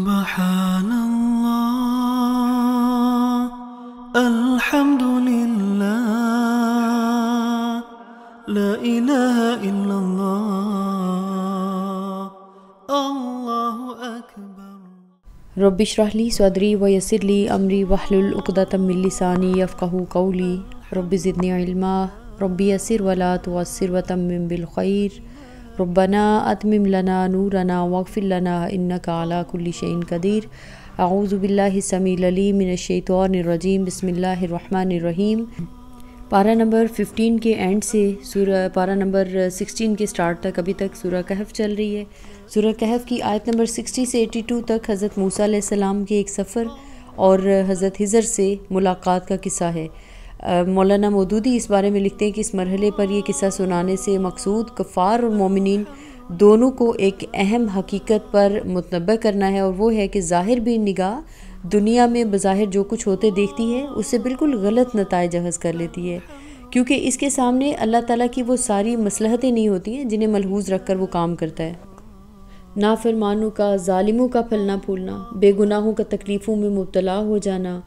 سبحان الله الحمد لله لا إله إلا الله الله أكبر رب اشرح لي صدري ويسر لي أمري واحلل عقدة من لساني يفقه قولي رب زدني علما ربي يسر ولا تعسر وتمم بالخير रबना अतमिम लना नूरना वक्फ़िल लना इन्नका अला कुल्ली शैन कदीर आऊज़बिल्लासमीली मिनशैतरजीम बसमीम पारा नंबर 15 के एंड से सूरह पारा नंबर 16 के स्टार्ट तक अभी तक सूरह कहफ चल रही है सूरह कहफ की आयत नंबर 60 से 82 तक हज़रत मूसा सलाम के एक सफ़र और हज़रत हिजर से मुलाकात का किस्सा है मौलाना मदूदी इस बारे में लिखते हैं कि इस मरहले पर यह किस्सा सुनाने से मकसूद कफ़ार और मोमिन दोनों को एक अहम हकीकत पर मतनब करना है और वो है कि ज़ाहिर भी निगाह दुनिया में बज़ाहिर जो कुछ होते देखती है उससे बिल्कुल गलत नतज अखज़ कर लेती है क्योंकि इसके सामने अल्लाह ताला की वो सारी मसलहतें नहीं होती हैं जिन्हें मलहूज रख कर वो काम करता है नाफरमानों का ालिमों का फलना फूलना बेगुनाहों का तकलीफ़ों में मुबतला हो जाना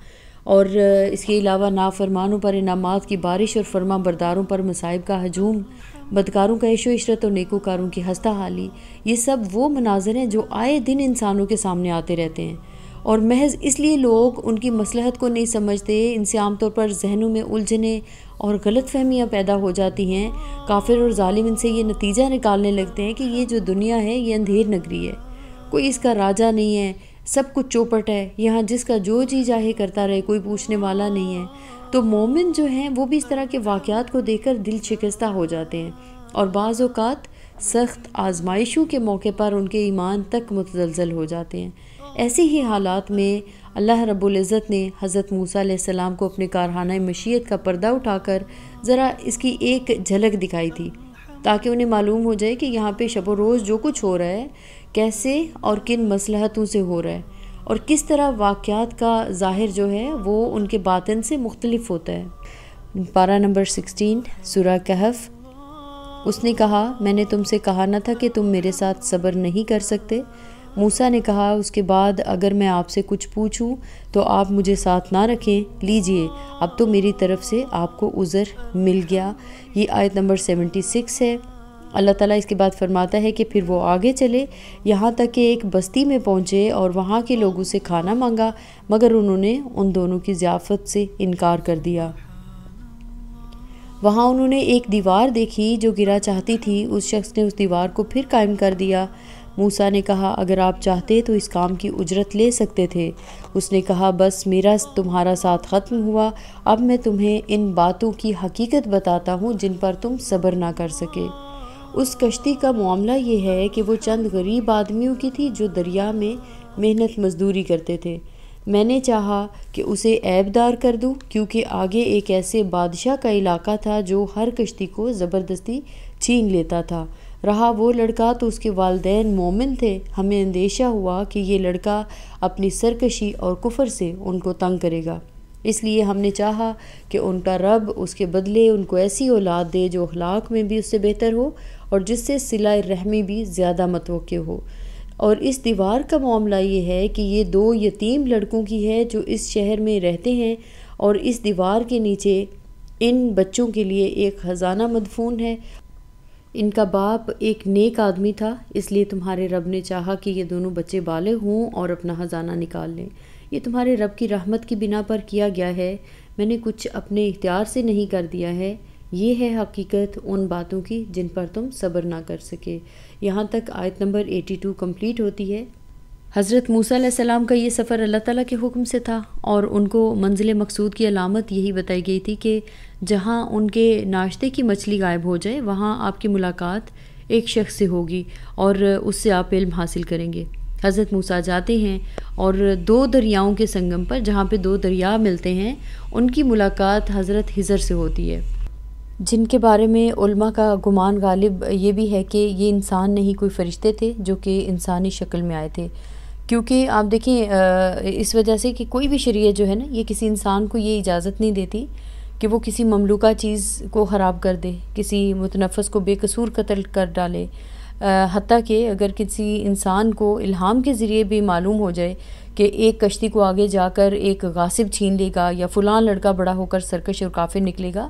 और इसके अलावा नाफरमानों पर इनामात की बारिश और फरमा बरदारों पर मसाइब का हजूम बदकारों का ऐशो इशरत और नेकोकारों की हस्ता हाली ये सब वो मनाजर हैं जो आए दिन इंसानों के सामने आते रहते हैं और महज इसलिए लोग उनकी मसलहत को नहीं समझते इनसे आमतौर पर जहनों में उलझने और गलत फहमियाँ पैदा हो जाती हैं काफिर और ालिम इनसे ये नतीजा निकालने लगते हैं कि ये जो दुनिया है ये अंधेर नगरी है कोई इसका राजा नहीं है सब कुछ चौपट है यहाँ जिसका जो जी चाहे करता रहे कोई पूछने वाला नहीं है तो मोमिन जो हैं वो भी इस तरह के वाक़ात को देखकर दिल शिकस्ता हो जाते हैं और बाज़ात सख्त आजमाइशों के मौके पर उनके ईमान तक मुतजलजल हो जाते हैं ऐसे ही हालात में अल्लाह रबुल्ज़त ने हज़रत मूसा सलाम को अपने कारखाना मशीत का पर्दा उठाकर ज़रा इसकी एक झलक दिखाई थी ताकि उन्हें मालूम हो जाए कि यहाँ पे शबो रोज़ जो कुछ हो रहा है कैसे और किन मसलहतों से हो रहा है और किस तरह वाक़ात का ज़ाहिर जो है वो उनके बातन से मुख्तलिफ होता है पारा नंबर सिक्सटीन सुरा कहफ़ उसने कहा मैंने तुमसे कहा ना था कि तुम मेरे साथ सब्र नहीं कर सकते मूसा ने कहा उसके बाद अगर मैं आपसे कुछ पूछूं तो आप मुझे साथ ना रखें लीजिए अब तो मेरी तरफ से आपको उज़र मिल गया ये आयत नंबर सेवेंटी सिक्स है अल्लाह ताला इसके बाद फरमाता है कि फिर वो आगे चले यहाँ तक कि एक बस्ती में पहुँचे और वहाँ के लोगों से खाना मांगा मगर उन्होंने उन दोनों की ज़ियाफ़त से इनकार कर दिया वहाँ उन्होंने एक दीवार देखी जो गिरा चाहती थी उस शख्स ने उस दीवार को फिर कायम कर दिया मूसा ने कहा अगर आप चाहते तो इस काम की उजरत ले सकते थे उसने कहा बस मेरा तुम्हारा साथ ख़त्म हुआ अब मैं तुम्हें इन बातों की हकीकत बताता हूँ जिन पर तुम सब्र ना कर सके उस कश्ती का मामला ये है कि वो चंद गरीब आदमियों की थी जो दरिया में मेहनत मजदूरी करते थे मैंने चाहा कि उसे ऐबदार कर दूं क्योंकि आगे एक ऐसे बादशाह का इलाका था जो हर कश्ती को ज़बरदस्ती छीन लेता था रहा वो लड़का तो उसके वालदेन मोमिन थे हमें अंदेशा हुआ कि ये लड़का अपनी सरकशी और कुफर से उनको तंग करेगा इसलिए हमने चाहा कि उनका रब उसके बदले उनको ऐसी औलाद दे जो अखलाक में भी उससे बेहतर हो और जिससे सिला रहमी भी ज़्यादा मतवक़ हो और इस दीवार का मामला ये है कि ये दो यतीम लड़कों की है जो इस शहर में रहते हैं और इस दीवार के नीचे इन बच्चों के लिए एक ख़जाना मदफून है इनका बाप एक नेक आदमी था इसलिए तुम्हारे रब ने चाहा कि ये दोनों बच्चे बाले हों और अपना ख़जाना निकाल लें ये तुम्हारे रब की रहमत की बिना पर किया गया है मैंने कुछ अपने इख्तियार से नहीं कर दिया है ये है हकीकत उन बातों की जिन पर तुम सब्र ना कर सके यहाँ तक आयत नंबर 82 कंप्लीट होती है हज़रत मूसा सलाम का ये सफ़र अल्लाह ताला के हुक्म से था और उनको मंजिल मकसूद की अलामत यही बताई गई थी कि जहाँ उनके नाश्ते की मछली गायब हो जाए वहाँ आपकी मुलाकात एक शख्स से होगी और उससे आप इल्म हासिल करेंगे हज़रत मूसा जाते हैं और दो दरियाओं के संगम पर जहाँ पे दो दरिया मिलते हैं उनकी मुलाकात हज़रत हिजर से होती है जिनके बारे में उल्मा का गुमान गालिब ये भी है कि ये इंसान नहीं कोई फ़रिश्ते थे जो कि इंसानी शक्ल में आए थे क्योंकि आप देखें इस वजह से कि कोई भी शरीय जो है ना ये किसी इंसान को ये इजाज़त नहीं देती कि वो किसी ममलूका चीज़ को ख़राब कर दे किसी मुतनफ़स को बेकसूर कत्ल कर डाले हती कि अगर किसी इंसान को इल्हाम के ज़रिए भी मालूम हो जाए कि एक कश्ती को आगे जाकर एक गासिब छीन लेगा या फ़लाँ लड़का बड़ा होकर सरकश और काफिर निकलेगा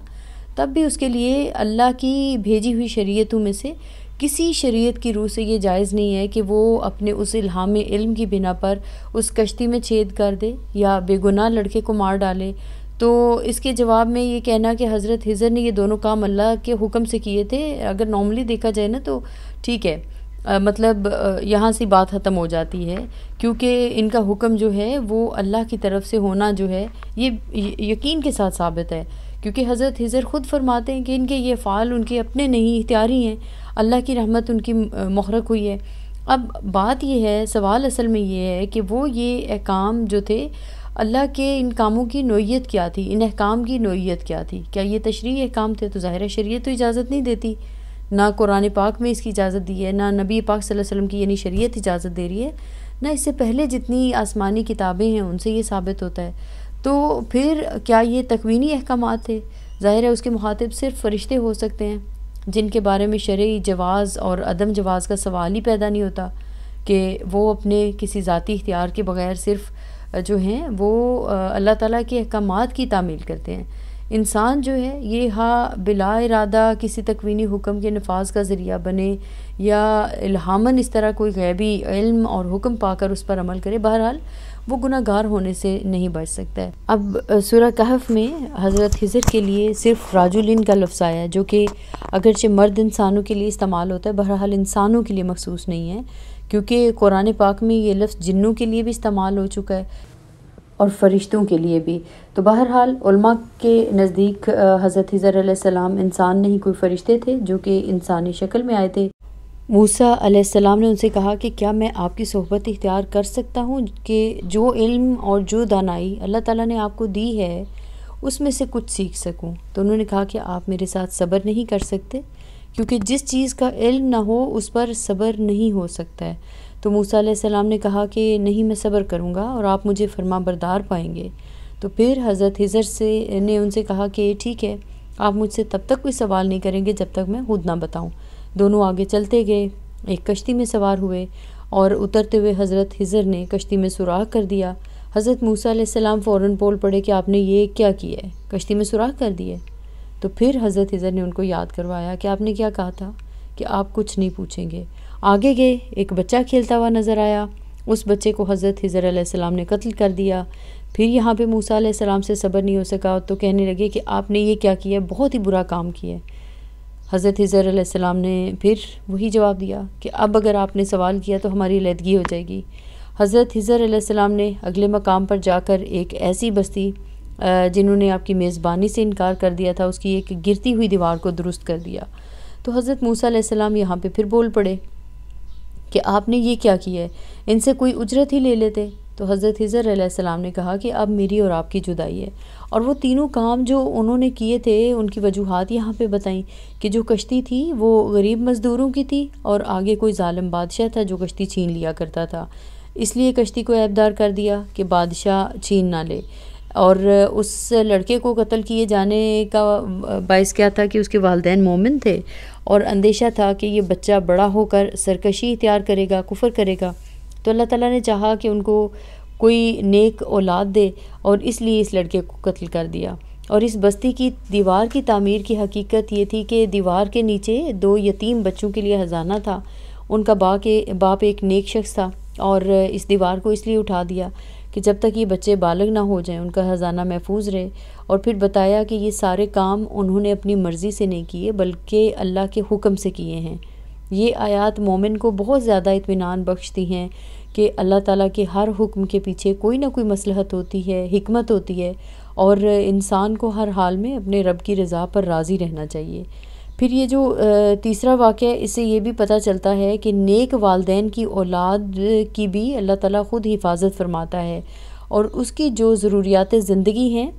तब भी उसके लिए अल्लाह की भेजी हुई शरीयतों में से किसी शरीयत की रूह से ये जायज़ नहीं है कि वो अपने उस इल्हाम इल्म की बिना पर उस कश्ती में छेद कर दे या बेगुनाह लड़के को मार डाले तो इसके जवाब में ये कहना कि हज़रत हिजर ने ये दोनों काम अल्लाह के हुक्म से किए थे अगर नॉर्मली देखा जाए ना तो ठीक है आ, मतलब यहाँ से बात ख़त्म हो जाती है क्योंकि इनका हुक्म जो है वो अल्लाह की तरफ से होना जो है ये यकीन के साथ साबित है क्योंकि हज़रत हज़र ख़ुद फरमाते हैं कि इनके ये फ़ाल उनके अपने नहीं इख्तियारी हैं अल्लाह की रहमत उनकी महरक हुई है अब बात यह है सवाल असल में ये है कि वो ये अहकाम जो थे अल्लाह के इन कामों की नोयत क्या थी इन अहकाम की नोयत क्या थी क्या ये तशरी अहकाम थे तो ज़ाहिर शरीय तो इजाज़त नहीं देती ना कुरान पाक में इसकी इजाज़त दी है ना नबी पाक सल्लल्लाहु अलैहि वसल्लम की यानी शरीयत इजाज़त दे रही है ना इससे पहले जितनी आसमानी किताबें हैं उनसे ये साबित होता है तो फिर क्या ये तकवीनी अहकाम थे ज़ाहिर है उसके मुखातिब सिर्फ फरिश्ते हो सकते हैं जिनके बारे में शर्य जवाज़ और अदम जवाज़ का सवाल ही पैदा नहीं होता कि वो अपने किसी ज़ाती इख्तियार के बग़ैर सिर्फ जो हैं वो अल्लाह ताला के अहकाम की तामील करते हैं इंसान जो है ये हा बिला इरादा किसी तकवीनी हुक्म के नफाज का ज़रिया बने या इल्हामन इस तरह कोई गैबी इल्म और हुक्म पाकर उस पर अमल करे बहरहाल वो गुनागार होने से नहीं बच सकता है अब सूरा कहफ में हज़रत हिजर के लिए सिर्फ राजुलिन का लफ्ज़ आया है जो कि अगरचे मर्द इंसानों के लिए इस्तेमाल होता है बहरहाल इंसानों के लिए मखसूस नहीं है क्योंकि कुरान पाक में ये लफ्ज़ जिन्नों के लिए भी इस्तेमाल हो चुका है और फरिश्तों के लिए भी तो बहरहाल के नज़दीक हज़रत हिजर सलाम इंसान नहीं कोई फ़रिश्ते थे जो कि इंसानी शक्ल में आए थे मूसा अलैहिस्सलाम ने उनसे कहा कि क्या मैं आपकी सोहबत इख्तियार कर सकता हूँ कि जो इल्म और जो दानाई अल्लाह ताला ने आपको दी है उसमें से कुछ सीख सकूँ तो उन्होंने कहा कि आप मेरे साथ सब्र नहीं कर सकते क्योंकि जिस चीज़ का इल्म ना हो उस पर सब्र नहीं हो सकता है तो मूसा सलाम ने कहा कि नहीं मैं सब्र करूँगा और आप मुझे फरमा बरदार पाएंगे तो फिर हज़रत हज़र से ने उनसे कहा कि ठीक है आप मुझसे तब तक कोई सवाल नहीं करेंगे जब तक मैं खुद ना बताऊँ दोनों आगे चलते गए एक कश्ती में सवार हुए और उतरते हुए हज़रत हिजर ने कश्ती में सुराख कर दिया हज़रत मूसा सलाम फ़ौर बोल पड़े कि आपने ये क्या किया है कश्ती में सुराख कर दिए तो फिर हज़रत हिजर ने उनको याद करवाया कि आपने क्या कहा था कि आप कुछ नहीं पूछेंगे आगे गए एक बच्चा खेलता हुआ नज़र आया उस बच्चे को हज़रत हिजर आसमाम ने कत्ल कर दिया फिर यहाँ पर मूसा सलाम से सब्र नहीं हो सका तो कहने लगे कि आपने ये क्या किया बहुत ही बुरा काम किया हज़रत हज़र सलाम ने फिर वही जवाब दिया कि अब अगर आपने सवाल किया तो हमारी लैदगी हो जाएगी हज़रत हज़र सलाम ने अगले मकाम पर जाकर एक ऐसी बस्ती जिन्होंने आपकी मेज़बानी से इनकार कर दिया था उसकी एक गिरती हुई दीवार को दुरुस्त कर दिया तो हज़रत मूसा सलाम यहाँ पर फिर बोल पड़े कि आपने ये क्या किया है इनसे कोई उजरत ही ले लेते तो हज़रत हिजर सलाम ने कहा कि अब मेरी और आपकी जुदाई है और वो तीनों काम जो उन्होंने किए थे उनकी वजूहत यहाँ पे बताई कि जो कश्ती थी वो गरीब मज़दूरों की थी और आगे कोई ालम बादशाह था जो कश्ती छीन लिया करता था इसलिए कश्ती को ऐबदार कर दिया कि बादशाह छीन ना ले और उस लड़के को कत्ल किए जाने का बायस क्या था कि उसके वालदेन मोमिन थे और अंदेशा था कि ये बच्चा बड़ा होकर सरकशी इख्तियार करेगा कुफर करेगा तो अल्लाह ताला ने चाहा कि उनको कोई नेक औलाद दे और इसलिए इस लड़के को कत्ल कर दिया और इस बस्ती की दीवार की तामीर की हकीकत ये थी कि दीवार के नीचे दो यतीम बच्चों के लिए हजाना था उनका बाप बाप एक नेक शख्स था और इस दीवार को इसलिए उठा दिया कि जब तक ये बच्चे बालग ना हो जाएं उनका खजाना महफूज रहे और फिर बताया कि ये सारे काम उन्होंने अपनी मर्ज़ी से नहीं किए बल्कि अल्लाह के हुक्म से किए हैं ये आयत मोमिन को बहुत ज़्यादा इतमान बख्शती हैं कि अल्लाह ताला के हर हुक्म के पीछे कोई ना कोई मसलहत होती है हमत होती है और इंसान को हर हाल में अपने रब की रज़ा पर राज़ी रहना चाहिए फिर ये जो तीसरा वाक़ है इससे ये भी पता चलता है कि नेक वालदे की औलाद की भी अल्लाह ताला ख़ुद हिफाजत फरमाता है और उसकी जो ज़रूरियात ज़िंदगी हैं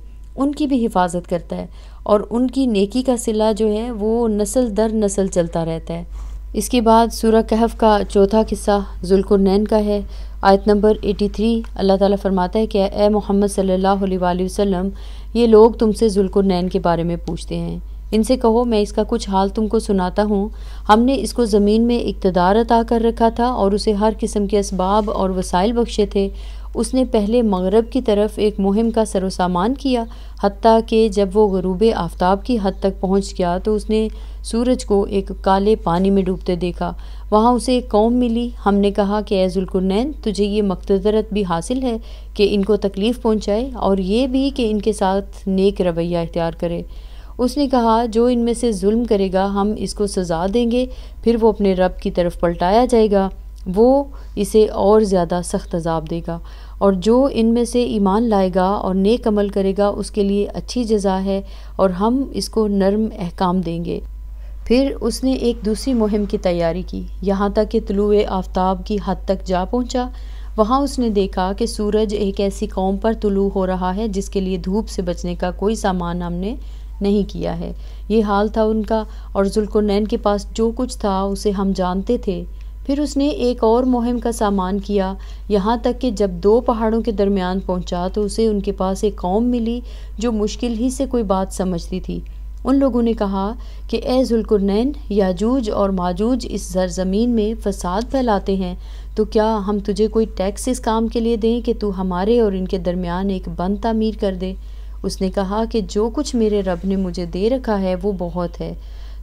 उनकी भी हिफाजत करता है और उनकी नेकी का सिला जो है वो नस्ल दर नस्ल चलता रहता है इसके बाद सूर्य कहफ का चौथा किस्सा जुल्कुरैन का है आयत नंबर 83 अल्लाह ताला फरमाता है कि ए मोहम्मद सल्लल्लाहु अलैहि वसल्लम ये लोग तुमसे जुल्कुरैन के बारे में पूछते हैं इनसे कहो मैं इसका कुछ हाल तुमको सुनाता हूँ हमने इसको ज़मीन में इकतदार अता कर रखा था और उसे हर किस्म के इसबाब और वसाइल बख्शे थे उसने पहले मगरब की तरफ एक मुहिम का सरोसामान किया हती कि जब वो गरूब आफ्ताब की हद तक पहुंच गया तो उसने सूरज को एक काले पानी में डूबते देखा वहाँ उसे एक कौम मिली हमने कहा कि ऐजुलकुरनैन तुझे ये मकतदरत भी हासिल है कि इनको तकलीफ़ पहुँचाए और ये भी कि इनके साथ नेक रवैया इख्तियार करे उसने कहा जो इनमें से जुल्म करेगा हम इसको सज़ा देंगे फिर वो अपने रब की तरफ पलटाया जाएगा वो इसे और ज़्यादा सख्त अजाब देगा और जो इनमें से ईमान लाएगा और नेक अमल करेगा उसके लिए अच्छी जजा है और हम इसको नरम अहकाम देंगे फिर उसने एक दूसरी मुहिम की तैयारी की यहाँ तक कि तलुए आफ्ताब की हद तक जा पहुँचा वहाँ उसने देखा कि सूरज एक ऐसी कौम पर तुलू हो रहा है जिसके लिए धूप से बचने का कोई सामान हमने नहीं किया है ये हाल था उनका और जुल्कुनैन के पास जो कुछ था उसे हम जानते थे फिर उसने एक और मुहिम का सामान किया यहाँ तक कि जब दो पहाड़ों के दरमियान पहुँचा तो उसे उनके पास एक कौम मिली जो मुश्किल ही से कोई बात समझती थी उन लोगों ने कहा कि ए जुलकुरनैन याजूज और माजूज इस सरजमीन में फसाद फैलाते हैं तो क्या हम तुझे कोई टैक्स इस काम के लिए दें कि तू हमारे और इनके दरमियान एक बंद तमीर कर दे उसने कहा कि जो कुछ मेरे रब ने मुझे दे रखा है वो बहुत है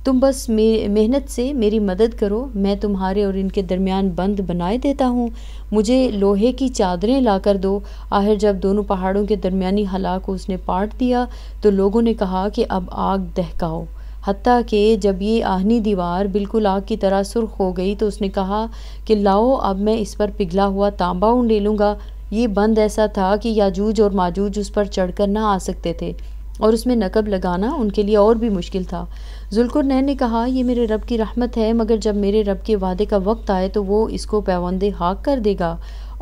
तुम बस मेहनत से मेरी मदद करो मैं तुम्हारे और इनके दरमियान बंद बनाए देता हूँ मुझे लोहे की चादरें ला कर दो आखिर जब दोनों पहाड़ों के दरमियानी हला को उसने पाट दिया तो लोगों ने कहा कि अब आग दहकाओ हती कि जब ये आहनी दीवार बिल्कुल आग की तरह सुर्ख हो गई तो उसने कहा कि लाओ अब मैं इस पर पिघला हुआ तांबा उंडे लूँगा ये बंद ऐसा था कि याजूज और माजूज उस पर चढ़कर ना आ सकते थे और उसमें नकब लगाना उनके लिए और भी मुश्किल था जुल्कुर नैन ने कहा यह मेरे रब की रहमत है मगर जब मेरे रब के वादे का वक्त आए तो वो इसको पैवंदे हाक कर देगा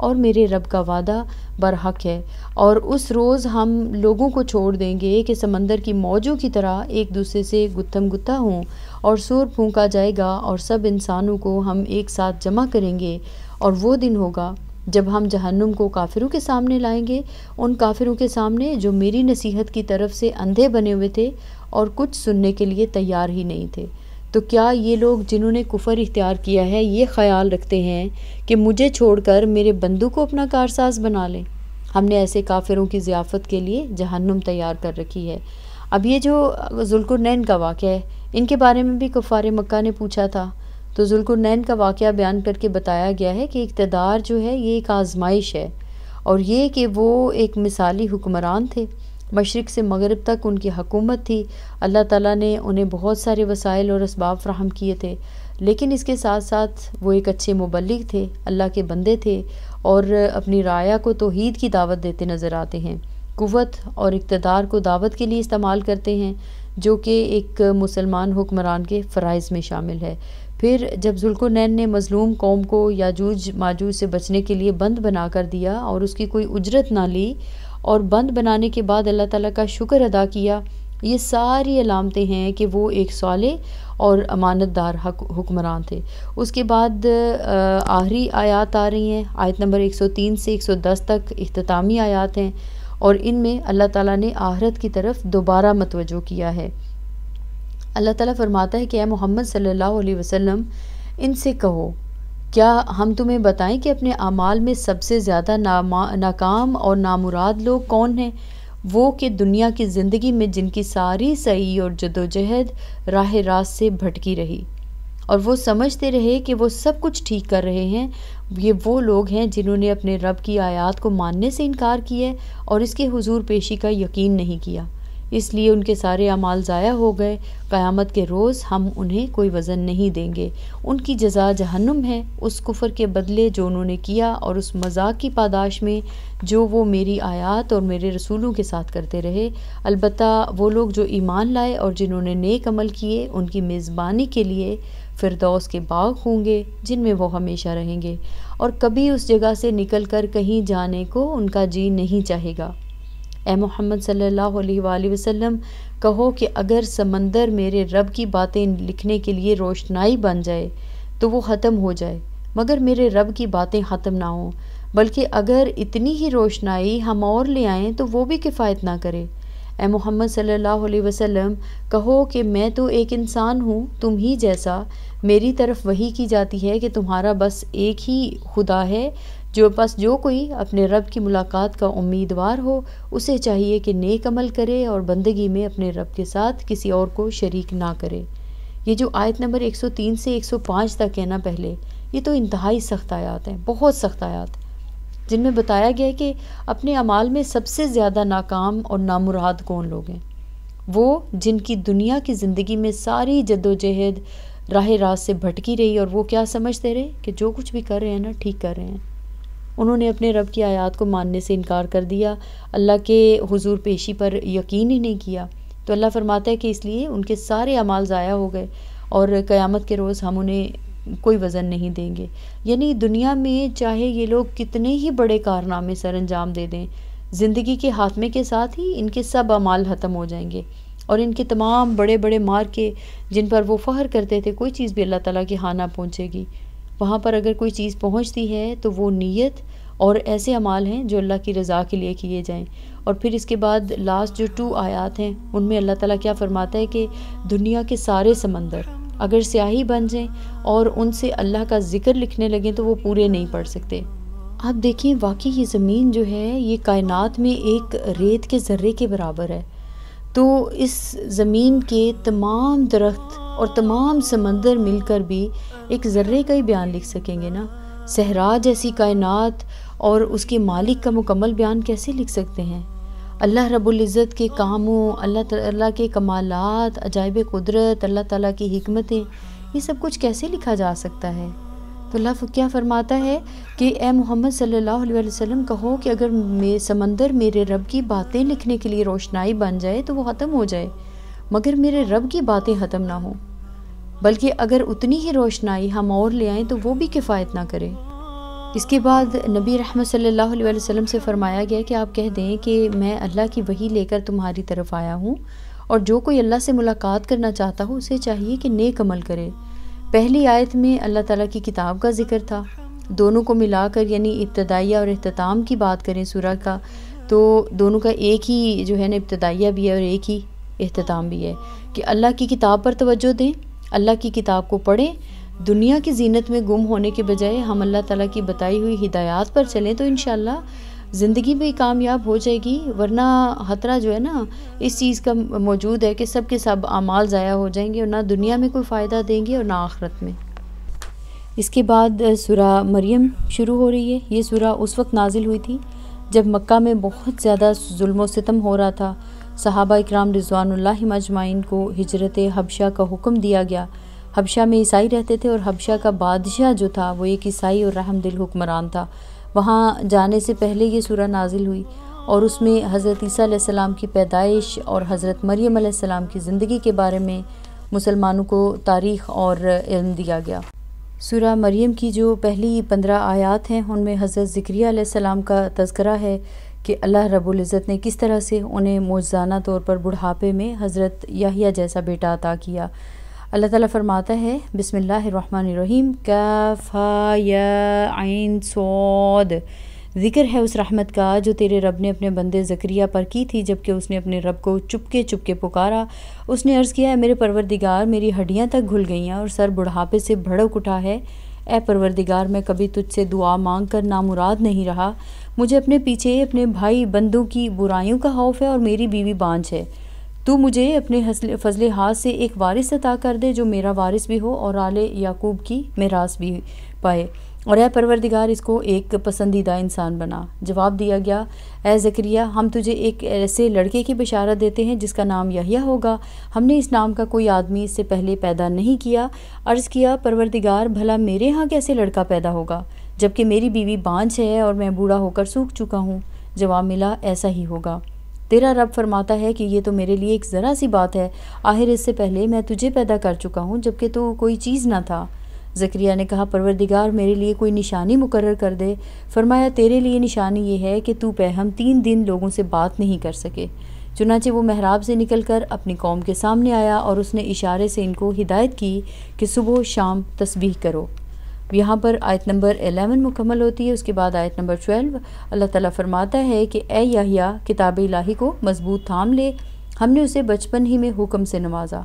और मेरे रब का वादा बरहक है और उस रोज़ हम लोगों को छोड़ देंगे कि समंदर की मौजों की तरह एक दूसरे से गुत्थम गुत्था हों और शोर फूका जाएगा और सब इंसानों को हम एक साथ जमा करेंगे और वो दिन होगा जब हम जहन्नुम को काफिरों के सामने लाएंगे उन काफिरों के सामने जो मेरी नसीहत की तरफ से अंधे बने हुए थे और कुछ सुनने के लिए तैयार ही नहीं थे तो क्या ये लोग जिन्होंने कुफर इख्तियार किया है ये ख्याल रखते हैं कि मुझे छोड़कर मेरे बंदू को अपना कारसाज बना लें हमने ऐसे काफिरों की ज़ियाफ़त के लिए जहन्नुम तैयार कर रखी है अब ये जो जुल्कुरनैन का वाक़ है इनके बारे में भी कुफ़ार मक्का ने पूछा था तो जुल्कुरनैन का वाक़ बयान करके बताया गया है कि इकतदार जो है ये एक आजमाइश है और ये कि वो एक मिसाली हुक्मरान थे मशरक़ से मगरब तक उनकी हकूमत थी अल्लाह ताला ने उन्हें बहुत सारे वसाइल और इसबाब फ्राहम किए थे लेकिन इसके साथ साथ वो एक अच्छे मुबलिक थे अल्लाह के बंदे थे और अपनी राया को तोहद की दावत देते नज़र आते हैं कुत और इकतदार को दावत के लिए इस्तेमाल करते हैं जो कि एक मुसलमान हुक्मरान के फ़रज़ में शामिल है फिर जब जुल्कुनैन ने मज़लूम कौम को याजूज माजूज से बचने के लिए बंद बना कर दिया और उसकी कोई उजरत ना ली और बंद बनाने के बाद अल्लाह ताला का शुक्र अदा किया ये सारी अलामतें हैं कि वो एक साल और अमानतदार हुक्मरान थे उसके बाद आहरी आयात आ रही हैं आयत नंबर 103 से 110 तक अख्तामी आयात हैं और इनमें अल्लाह ताला ने आहरत की तरफ दोबारा मतवजो किया है अल्लाह ताला फरमाता है कि ए मोहम्मद सल्लल्लाहु अलैहि वसल्लम इनसे कहो क्या हम तुम्हें बताएं कि अपने अमाल में सबसे ज़्यादा नाकाम और नामुराद लोग कौन हैं वो कि दुनिया की ज़िंदगी में जिनकी सारी सही और जदोजहद राह रास से भटकी रही और वो समझते रहे कि वो सब कुछ ठीक कर रहे हैं ये वो लोग हैं जिन्होंने अपने रब की आयात को मानने से इनकार किया और इसके हुजूर पेशी का यकीन नहीं किया इसलिए उनके सारे अमाल ज़ाया हो गए क़यामत के रोज़ हम उन्हें कोई वज़न नहीं देंगे उनकी जजा जहन्नुम है उस कुफ़र के बदले जो उन्होंने किया और उस मजाक की पादाश में जो वो मेरी आयात और मेरे रसूलों के साथ करते रहे अलबत् वो लोग जो ईमान लाए और जिन्होंने नेक अमल किए उनकी मेज़बानी के लिए फिरदौस के बाग होंगे जिनमें वो हमेशा रहेंगे और कभी उस जगह से निकल कर कहीं जाने को उनका जी नहीं चाहेगा ए मोहम्मद सल्ला वसम कहो कि अगर समंदर मेरे रब की बातें लिखने के लिए रोशनाई बन जाए तो वो ख़त्म हो जाए मगर मेरे रब की बातें ख़त्म ना हों बल्कि अगर इतनी ही रोशनाई हम और ले आएँ तो वो भी किफ़ायत ना करे ए मोहम्मद सल्ला वसम कहो कि मैं तो एक इंसान हूँ तुम ही जैसा मेरी तरफ वही की जाती है कि तुम्हारा बस एक ही खुदा है जो बस जो कोई अपने रब की मुलाकात का उम्मीदवार हो उसे चाहिए कि नेक अमल करे और बंदगी में अपने रब के साथ किसी और को शरीक ना करे ये जो आयत नंबर 103 से 105 तक है ना पहले ये तो इंतहाई सख्त आयात हैं बहुत सख्त आयात जिनमें बताया गया है कि अपने अमाल में सबसे ज़्यादा नाकाम और नामुराद कौन लोग हैं वो जिनकी दुनिया की ज़िंदगी में सारी जदोजहद राह रास्त से भटकी रही और वो क्या समझते रहे कि जो कुछ भी कर रहे हैं ना ठीक कर रहे हैं उन्होंने अपने रब की आयत को मानने से इनकार कर दिया अल्लाह के हजूर पेशी पर यकीन ही नहीं किया तो अल्लाह फरमाता है कि इसलिए उनके सारे अमाल ज़ाया हो गए और क़यामत के रोज़ हम उन्हें कोई वज़न नहीं देंगे यानी दुनिया में चाहे ये लोग कितने ही बड़े कारनामे सर अंजाम दे दें ज़िंदगी के हाथमे के साथ ही इनके सब अमाल ख़त्म हो जाएंगे और इनके तमाम बड़े बड़े मार्के जिन पर वो फ़हर करते थे कोई चीज़ भी अल्लाह ताला की हाना पहुँचेगी वहाँ पर अगर कोई चीज़ पहुँचती है तो वो नीयत और ऐसे अमाल हैं जो अल्लाह की रज़ा के लिए किए जाएं और फिर इसके बाद लास्ट जो टू आयात हैं उनमें अल्लाह ताला क्या फ़रमाता है कि दुनिया के सारे समंदर अगर स्याही बन जाएं और उनसे अल्लाह का ज़िक्र लिखने लगें तो वो पूरे नहीं पढ़ सकते आप देखिए वाकई ये ज़मीन जो है ये कायनात में एक रेत के ज़र्रे के बराबर है तो इस ज़मीन के तमाम दरख्त और तमाम समंदर मिलकर भी एक ज़र्रे का ही बयान लिख सकेंगे ना सहरा जैसी कायनात और उसके मालिक का मुकम्मल बयान कैसे लिख सकते हैं अल्लाह रबुल्ज़त के कामों अल्लाह ताला के कमालत अजायब कुदरत अल्लाह ताला की हमतें ये सब कुछ कैसे लिखा जा सकता है तो अल्लाह क्या फ़रमाता है कि ए मोहम्मद सल्लल्लाहु अलैहि वसल्लम कहो कि अगर मे समंदर मेरे रब की बातें लिखने के लिए रोशनाई बन जाए तो वो ख़त्म हो जाए मगर मेरे रब की बातें ख़त्म ना हों बल्कि अगर उतनी ही रोशनाई हम और ले आएँ तो वो भी किफ़ायत ना करें इसके बाद नबी रहमत सल्लल्लाहु अलैहि वसल्लम से फ़रमाया गया कि आप कह दें कि मैं अल्लाह की वही लेकर तुम्हारी तरफ आया हूँ और जो कोई अल्लाह से मुलाकात करना चाहता हो उसे चाहिए कि नेक अमल करे पहली आयत में अल्लाह ताला की किताब का जिक्र था दोनों को मिलाकर यानी इब्तदाइया और अख्ताम की बात करें सूरा का तो दोनों का एक ही जो है ना इब्तदाइया भी है और एक ही अख्ताम भी है कि अल्लाह की किताब पर तवज्जो दें अल्लाह की किताब को पढ़ें दुनिया की जीनत में गुम होने के बजाय हम अल्लाह ताला की बताई हुई हिदायत पर चलें तो इन ज़िंदगी भी कामयाब हो जाएगी वरना खतरा जो है ना इस चीज़ का मौजूद है कि सब के सब अमाल ज़ाया हो जाएंगे और ना दुनिया में कोई फ़ायदा देंगे और ना आखरत में इसके बाद सुरा मरियम शुरू हो रही है ये सुरा उस वक्त नाजिल हुई थी जब मक्का में बहुत ज़्यादा जुल्म सितम हो रहा था सहाबा इकराम रिजवानल्ला मजमाइन को हजरत हबशा का हुक्म दिया गया हबशा में ईसाई रहते थे और हबशा का बादशाह जो था वो एक ईसाई और दिल हुक्मरान था वहाँ जाने से पहले ये सूर नाजिल हुई और उसमें हज़रत ईसीम की पैदाइश और हज़रत मरियम सलाम की ज़िंदगी के बारे में मुसलमानों को तारीख़ और इल्म दिया गया सूर्य मरियम की जो पहली पंद्रह आयात हैं उनमें हज़रत ज़िक्रिया का तस्करा है कि अल्लाह रब्बुल इज़्ज़त ने किस तरह से उन्हें मौजाना तौर पर बुढ़ापे में हज़रत याहिया जैसा बेटा अता किया अल्लाह ताला फरमाता है बिसमीम काफ़ा या सौद ज़िक्र है उस रहमत का जो तेरे रब ने अपने बंदे ज़करिया पर की थी जबकि उसने अपने रब को चुपके चुपके पुकारा उसने अर्ज़ किया है मेरे परवरदिगार मेरी हड्डियाँ तक घुल गई हैं और सर बुढ़ापे से भड़क उठा है ए परवरदिगार मैं कभी तुझसे दुआ मांग कर नामुराद नहीं रहा मुझे अपने पीछे अपने भाई बंदों की बुराइयों का खौफ है और मेरी बीवी बांझ है तू मुझे अपने फजल हाथ से एक वारिस अता कर दे जो मेरा वारिस भी हो और आले याकूब की मेरास भी पाए और यह परवरदिगार इसको एक पसंदीदा इंसान बना जवाब दिया गया ए ज़क्रिया हम तुझे एक ऐसे लड़के की बिशारत देते हैं जिसका नाम यहिया होगा हमने इस नाम का कोई आदमी इससे पहले पैदा नहीं किया अर्ज़ किया परवरदिगार भला मेरे यहाँ कैसे लड़का पैदा होगा जबकि मेरी बीवी बांझ है और मैं बूढ़ा होकर सूख चुका हूँ जवाब मिला ऐसा ही होगा तेरा रब फरमाता है कि ये तो मेरे लिए एक ज़रा सी बात है आखिर इससे पहले मैं तुझे पैदा कर चुका हूँ जबकि तो कोई चीज़ ना था ज़क्रिया ने कहा परवरदिगार मेरे लिए कोई निशानी मुकर कर दे फरमाया तेरे लिए निशानी ये है कि तू हम तीन दिन लोगों से बात नहीं कर सके चुनाचे वो महराब से निकल कर अपनी कौम के सामने आया और उसने इशारे से इनको हिदायत की कि सुबह शाम तस्बीह करो यहाँ पर आयत नंबर 11 मुकम्मल होती है उसके बाद आयत नंबर 12 अल्लाह ताला फरमाता है कि ए याहिया किताब इलाही को मजबूत थाम ले हमने उसे बचपन ही में हुक्म से नवाजा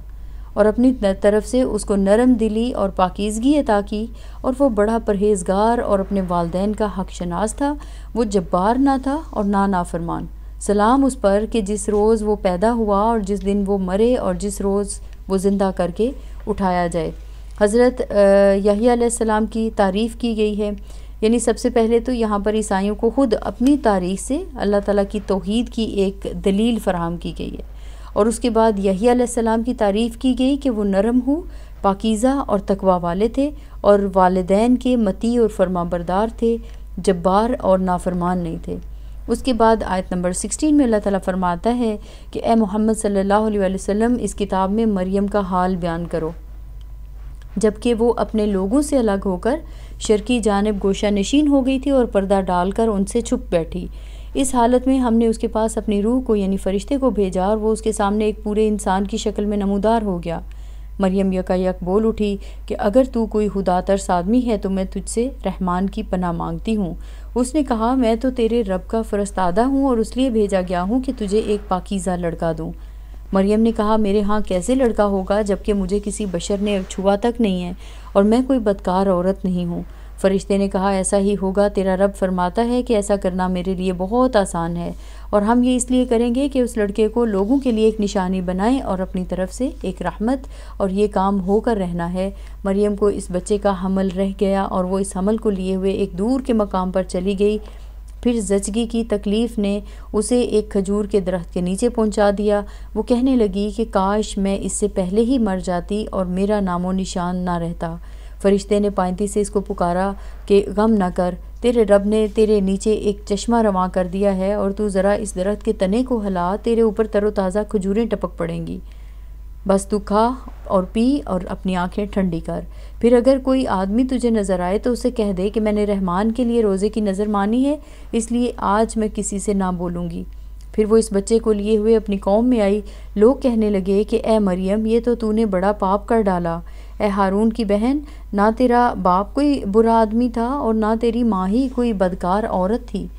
और अपनी तरफ से उसको नरम दिली और पाकिजगी अता की और वो बड़ा परहेजगार और अपने वालदेन का हक शनास था वो जब्बार ना था और ना नाफरमान सलाम उस पर कि जिस रोज़ वो पैदा हुआ और जिस दिन वो मरे और जिस रोज़ वो ज़िंदा करके उठाया जाए हज़रत यहीसम की तारीफ़ की गई है यानी सबसे पहले तो यहाँ पर ईसाइयों को ख़ुद अपनी तारीख से अल्लाह ताला की तोहद की एक दलील फ़राहम की गई है और उसके बाद यही सलाम की तारीफ़ की गई कि वो नरम हो पाकिज़ा और तकवा वाले थे और वालदेन के मती और फरमाबरदार थे जब्बार और नाफरमान नहीं थे उसके बाद आयत नंबर 16 में अल्लाह ताला फरमाता है कि ए मोहम्मद सल्लल्लाहु अलैहि वसल्लम इस किताब में मरियम का हाल बयान करो जबकि वो अपने लोगों से अलग होकर शर्की जानब गोशा नशीन हो गई थी और पर्दा डालकर उनसे छुप बैठी इस हालत में हमने उसके पास अपनी रूह को यानी फ़रिश्ते को भेजा और वो उसके सामने एक पूरे इंसान की शक्ल में नमूदार हो गया मरियम यकायक बोल उठी कि अगर तू कोई तरस आदमी है तो मैं तुझसे रहमान की पना मांगती हूँ उसने कहा मैं तो तेरे रब का फरस्तादा हूँ और उसलिए भेजा गया हूँ कि तुझे एक पाकिज़ा लड़का दूँ मरियम ने कहा मेरे हाँ कैसे लड़का होगा जबकि मुझे किसी बशर ने छुआ तक नहीं है और मैं कोई बदकार औरत नहीं हूँ फरिश्ते ने कहा ऐसा ही होगा तेरा रब फरमाता है कि ऐसा करना मेरे लिए बहुत आसान है और हम ये इसलिए करेंगे कि उस लड़के को लोगों के लिए एक निशानी बनाएं और अपनी तरफ से एक रहमत और ये काम होकर रहना है मरियम को इस बच्चे का हमल रह गया और वो इस हमल को लिए हुए एक दूर के मकाम पर चली गई फिर जचगी की तकलीफ़ ने उसे एक खजूर के दरख्त के नीचे पहुंचा दिया वो कहने लगी कि काश मैं इससे पहले ही मर जाती और मेरा नामो निशान ना रहता फरिश्ते ने पाइंती से इसको पुकारा कि गम ना कर तेरे रब ने तेरे नीचे एक चश्मा रवा कर दिया है और तू ज़रा इस दरख्त के तने को हिला तेरे ऊपर तरोताज़ा खजूरें टपक पड़ेंगी बस तू खा और पी और अपनी आंखें ठंडी कर फिर अगर कोई आदमी तुझे नज़र आए तो उसे कह दे कि मैंने रहमान के लिए रोज़े की नज़र मानी है इसलिए आज मैं किसी से ना बोलूँगी फिर वो इस बच्चे को लिए हुए अपनी कौम में आई लोग कहने लगे कि ए मरियम ये तो तूने बड़ा पाप कर डाला ए हारून की बहन ना तेरा बाप कोई बुरा आदमी था और ना तेरी माँ ही कोई बदकार औरत थी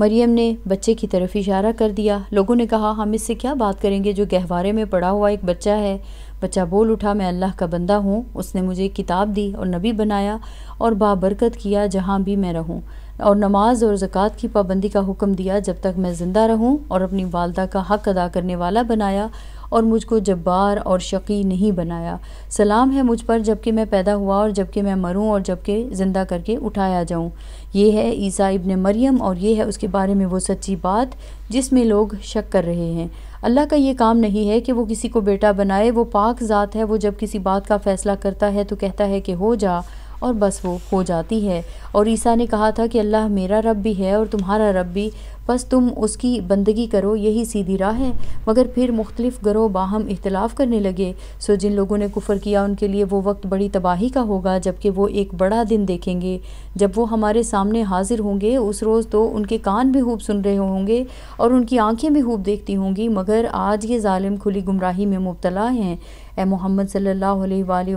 मरियम ने बच्चे की तरफ इशारा कर दिया लोगों ने कहा हम इससे क्या बात करेंगे जो गहवारे में पड़ा हुआ एक बच्चा है बच्चा बोल उठा मैं अल्लाह का बंदा हूँ उसने मुझे किताब दी और नबी बनाया और बाबरकत किया जहाँ भी मैं रहूँ और नमाज और ज़क़़त की पाबंदी का हुक्म दिया जब तक मैं ज़िंदा रहूँ और अपनी वालदा का हक अदा करने वाला बनाया और मुझको जब्बार और शकी नहीं बनाया सलाम है मुझ पर जबकि मैं पैदा हुआ और जबकि मैं मरूँ और जबकि ज़िंदा करके उठाया जाऊँ ये है ईसा इबन मरियम और ये है उसके बारे में वो सच्ची बात जिसमें लोग शक कर रहे हैं अल्लाह का ये काम नहीं है कि वो किसी को बेटा बनाए वो पाक ज़ात है वो जब किसी बात का फ़ैसला करता है तो कहता है कि हो जा और बस वो हो जाती है और ईसा ने कहा था कि अल्लाह मेरा रब भी है और तुम्हारा रब भी बस तुम उसकी बंदगी करो यही सीधी राह है मगर फिर मुख्तलिफ गो बाहम इख्तलाफ करने लगे सो जिन लोगों ने कुफ़र किया उनके लिए वो वक्त बड़ी तबाही का होगा जबकि वो एक बड़ा दिन देखेंगे जब वो हमारे सामने हाजिर होंगे उस रोज़ तो उनके कान भी खूब सुन रहे होंगे और उनकी आँखें भी खूब देखती होंगी मगर आज ये ालिम खुली गुमराही में मुबतला हैं मोहम्मद सल्ला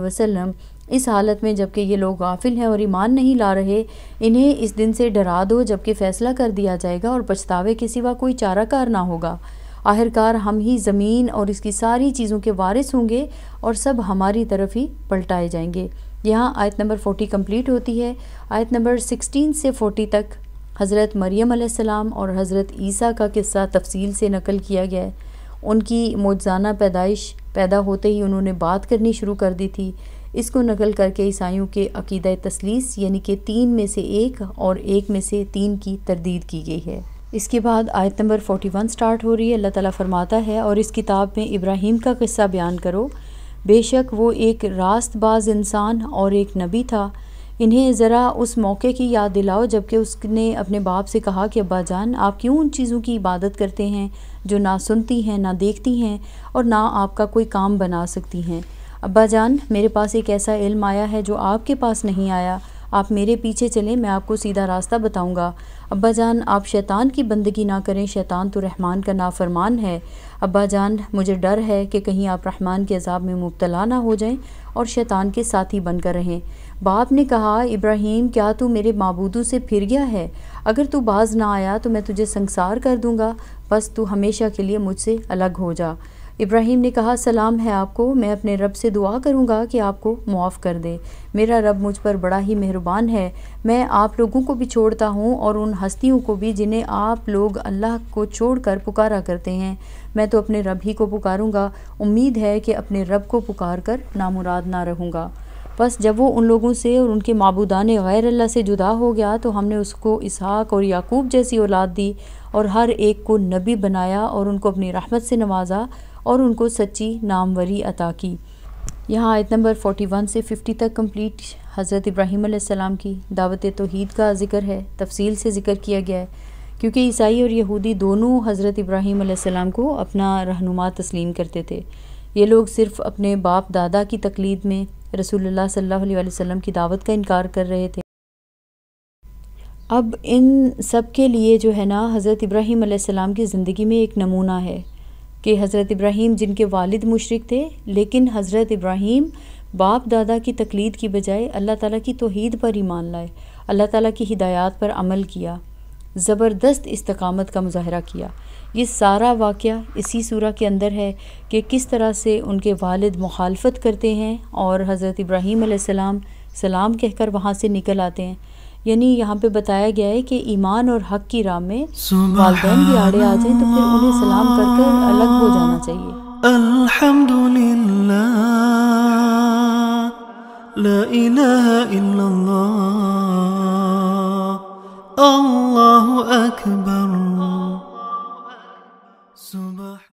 वसलम इस हालत में जबकि ये लोग गाफिल हैं और ईमान नहीं ला रहे इन्हें इस दिन से डरा दो जबकि फ़ैसला कर दिया जाएगा और पछतावे के सिवा कोई कार ना होगा आखिरकार हम ही ज़मीन और इसकी सारी चीज़ों के वारिस होंगे और सब हमारी तरफ ही पलटाए जाएंगे यहाँ आयत नंबर फोटी कम्प्लीट होती है आयत नंबर सिक्सटीन से फोटी तक हज़रत मरियम आसमाम और हज़रत ईसा का किस्सा तफसील से नकल किया गया है उनकी मौजाना पैदाइश पैदा होते ही उन्होंने बात करनी शुरू कर दी थी इसको नकल करके ईसाइयों के अकीद तसलीस यानी कि तीन में से एक और एक में से तीन की तरदीद की गई है इसके बाद आयत नंबर 41 स्टार्ट हो रही है अल्लाह ताला फरमाता है और इस किताब में इब्राहीम का किस्सा बयान करो बेशक वो एक रास्त बाज इंसान और एक नबी था इन्हें ज़रा उस मौके की याद दिलाओ जबकि उसने अपने बाप से कहा कि अब्बा जान आप क्यों उन चीज़ों की इबादत करते हैं जो ना सुनती हैं ना देखती हैं और ना आपका कोई काम बना सकती हैं अब्बा जान मेरे पास एक ऐसा इल्म आया है जो आपके पास नहीं आया आप मेरे पीछे चलें मैं आपको सीधा रास्ता बताऊंगा अब्बा जान आप शैतान की बंदगी ना करें शैतान तो रहमान का नाफरमान है अब्बा जान मुझे डर है कि कहीं आप रहमान के अजाब में मुबतला ना हो जाएं और शैतान के साथी बनकर रहें बाप ने कहा इब्राहीम क्या तू मेरे मबूदों से फिर गया है अगर तू बाज ना आया तो मैं तुझे संसार कर दूंगा बस तू हमेशा के लिए मुझसे अलग हो जा इब्राहिम ने कहा सलाम है आपको मैं अपने रब से दुआ करूंगा कि आपको मुआफ़ कर दे मेरा रब मुझ पर बड़ा ही मेहरबान है मैं आप लोगों को भी छोड़ता हूँ और उन हस्तियों को भी जिन्हें आप लोग अल्लाह को छोड़कर पुकारा करते हैं मैं तो अपने रब ही को पुकारूंगा उम्मीद है कि अपने रब को पुकार कर नामुराद ना रहूँगा बस जब वो उन लोगों से और उनके मबूदान गैर अल्लाह से जुदा हो गया तो हमने उसको इसहाक और याकूब जैसी औलाद दी और हर एक को नबी बनाया और उनको अपनी रहमत से नवाजा और उनको सच्ची नामवरी अता की यहाँ आयत नंबर 41 से 50 तक कंप्लीट हज़रत इब्राहीम सलाम की दावत तोहद का जिक्र है तफसील से जिक्र किया गया है क्योंकि ईसाई और यहूदी दोनों हज़रत इब्राहीम सलाम को अपना रहनुमा तस्लीम करते थे ये लोग सिर्फ़ अपने बाप दादा की तकलीद में रसूलुल्लाह सल्लल्लाहु अलैहि वसल्लम की दावत का इनकार कर रहे थे अब इन सब के लिए जो है ना हज़रत इब्राहीम आसमाम की ज़िंदगी में एक नमूना है कि हज़रत इब्राहीम जिनके वालिद मुशरक थे लेकिन हज़रत इब्राहीम बाप दादा की तकलीद की बजाय अल्लाह ताला की तोहद पर ईमान लाए अल्लाह ताला की हिदायत पर अमल किया ज़बरदस्त इस्तकामत का मुजाहरा किया ये सारा वाक़ इसी सूर के अंदर है कि किस तरह से उनके वालिद मुखालफत करते हैं और हज़रत इब्राहीम सलाम सलाम कहकर वहाँ से निकल आते हैं यानी यहाँ पे बताया गया है कि ईमान और हक की राह में वालदे भी आड़े आ जाए तो फिर उन्हें सलाम कर कर अलग हो जाना चाहिए अल्हम्दुलिल्लाह